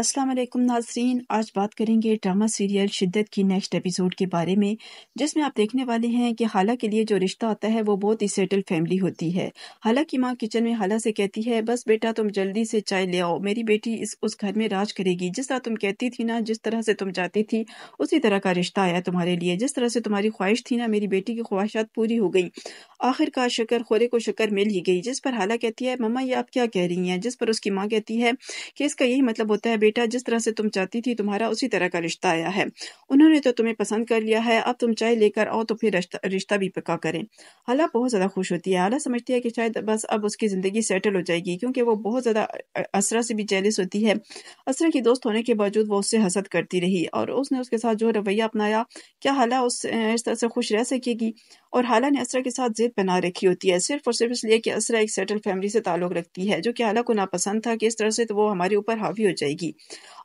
अस्सलाम वालेकुम नाजरीन आज बात करेंगे ड्रामा सीरियल शिद्दत की नेक्स्ट एपिसोड के बारे में जिसमें आप देखने वाले हैं कि हाला के लिए जो रिश्ता होता है वो बहुत ही सेटल फैमिली होती है हाला की माँ किचन में हाला से कहती है बस बेटा तुम जल्दी से चाय ले आओ मेरी बेटी इस उस घर में राज करेगी जिस तरह तुम कहती थी ना जिस तरह से तुम जाती थी उसी तरह का रिश्ता आया तुम्हारे लिए जिस तरह से तुम्हारी ख्वाहिश थी ना मेरी बेटी की ख्वाहिशात पूरी हो गई आखिरकार शक्कर खोरे को शक्कर मिल ही गई जिस पर हाला कहती है मम्मा ये आप क्या कह रही हैं जिस पर उसकी माँ कहती है कि इसका यही मतलब होता है बेटा जिस तरह से तुम चाहती थी तुम्हारा उसी तरह का रिश्ता आया है उन्होंने तो तुम्हें पसंद कर लिया है अब तुम चाय लेकर आओ तो फिर रिश्ता भी पक्का करें हाला बहुत ज़्यादा खुश होती है हाला समझती है कि शायद बस अब उसकी ज़िंदगी सेटल हो जाएगी क्योंकि वो बहुत ज़्यादा असरा से भी जेलिस होती है असरा की दोस्त होने के बावजूद वो उससे हसद करती रही और उसने उसके साथ जो रवैया अपनाया क्या हाला उस इस तरह से खुश रह सकेगी और हाला ने असरा के साथ जिद बना रखी होती है सिर्फ और सिर्फ इसलिए कि असरा एक सेटल फैमिली से ताल्लुक़ रखती है जो कि हाला को नापसंद था कि इस तरह से तो वो हमारे ऊपर हावी हो जाएगी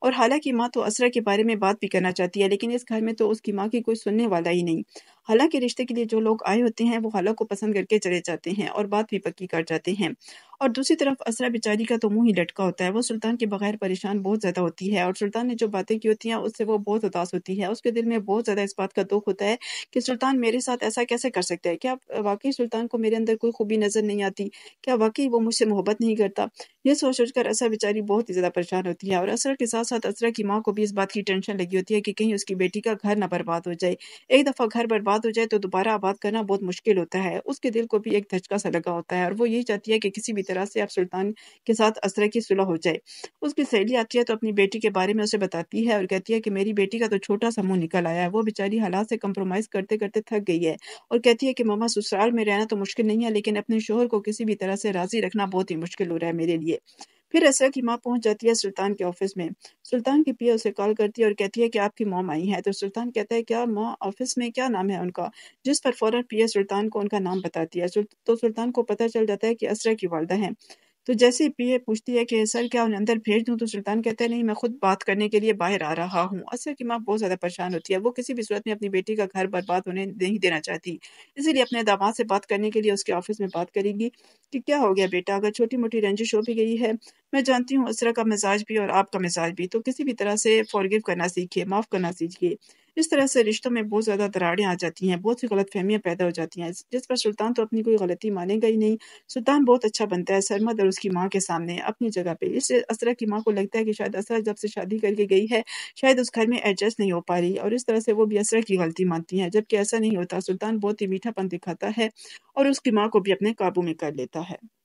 और हालांकि माँ तो असरा के बारे में बात भी करना चाहती है लेकिन इस घर में तो उसकी माँ की कोई सुनने वाला ही नहीं हालांकि रिश्ते के लिए जो लोग आए होते हैं वो हाला को पसंद करके चले जाते हैं और बात भी पक्की कर जाते हैं और दूसरी तरफ असरा बेचारी का तो मुंह ही लटका होता है वो सुल्तान के बगैर परेशान बहुत ज़्यादा होती है और सुल्तान ने जो बातें की होती हैं उससे वो बहुत उदास होती है उसके दिल में बहुत ज़्यादा इस बात का दुख होता है कि सुल्तान मेरे साथ ऐसा कैसे कर सकता है क्या वाकई सुल्तान को मेरे अंदर कोई खूबी नज़र नहीं आती क्या वाकई वो मुझसे मोहब्बत नहीं करता यह सोच सोच कर असरा बेचारी बहुत ही ज़्यादा परेशान होती है और असरा के साथ साथ असरा की माँ को भी इस बात की टेंशन लगी होती है कि कहीं उसकी बेटी का घर ना बर्बाद हो जाए एक दफ़ा घर बर्बाद बात हो जाए तो दोबारा आबाद करना बहुत मुश्किल होता है उसके दिल को भी एक धचका सा लगा होता है और वो यही चाहती है कि किसी भी तरह से अब सुल्तान के साथ असर की सुलह हो जाए उसकी सहेली आती है तो अपनी बेटी के बारे में उसे बताती है और कहती है कि मेरी बेटी का तो छोटा सा मुंह निकल आया है वो बेचारी हालात से कंप्रोमाइज़ करते करते थक गई है और कहती है कि मामा ससुराल में रहना तो मुश्किल नहीं है लेकिन अपने शोहर को किसी भी तरह से राज़ी रखना बहुत ही मुश्किल हो रहा है मेरे लिए फिर असरा की माँ पहुंच जाती है सुल्तान के ऑफिस में सुल्तान की पिया उसे कॉल करती है और कहती है कि आपकी मॉम आई है तो सुल्तान कहता है क्या माँ ऑफिस में क्या नाम है उनका जिस पर फौरन पिया सुल्तान को उनका नाम बताती है तो सुल्तान को पता चल जाता है कि असरा की वालदा है तो जैसे ही पीए पूछती है कि सर क्या उन्हें अंदर भेज दूँ तो सुल्तान कहते हैं नहीं मैं खुद बात करने के लिए बाहर आ रहा हूँ असर की माँ बहुत ज़्यादा परेशान होती है वो किसी भी सूरत में अपनी बेटी का घर बर्बाद होने नहीं देना चाहती इसीलिए अपने दामाद से बात करने के लिए उसके ऑफिस में बात करेगी कि क्या हो गया बेटा अगर छोटी मोटी रंजिश हो भी गई है मैं जानती हूँ असरा का मिजाज भी और आपका मिजाज भी तो किसी भी तरह से फॉरगिव करना सीखिए माफ़ करना सीखिए इस तरह से रिश्तों में बहुत ज़्यादा दराड़ें आ जाती हैं बहुत सी गलत फहमियाँ पैदा हो जाती हैं जिस पर सुल्तान तो अपनी कोई गलती मानेगा ही नहीं सुल्तान बहुत अच्छा बनता है सरमद और उसकी माँ के सामने अपनी जगह पर इस असरा की माँ को लगता है कि शायद असरा जब से शादी करके गई है शायद उस घर में एडजस्ट नहीं हो पा रही और इस तरह से वो भी असरा की गलती मानती हैं जबकि ऐसा नहीं होता सुल्तान बहुत ही मीठापन दिखाता है और उसकी माँ को भी अपने काबू में कर लेता है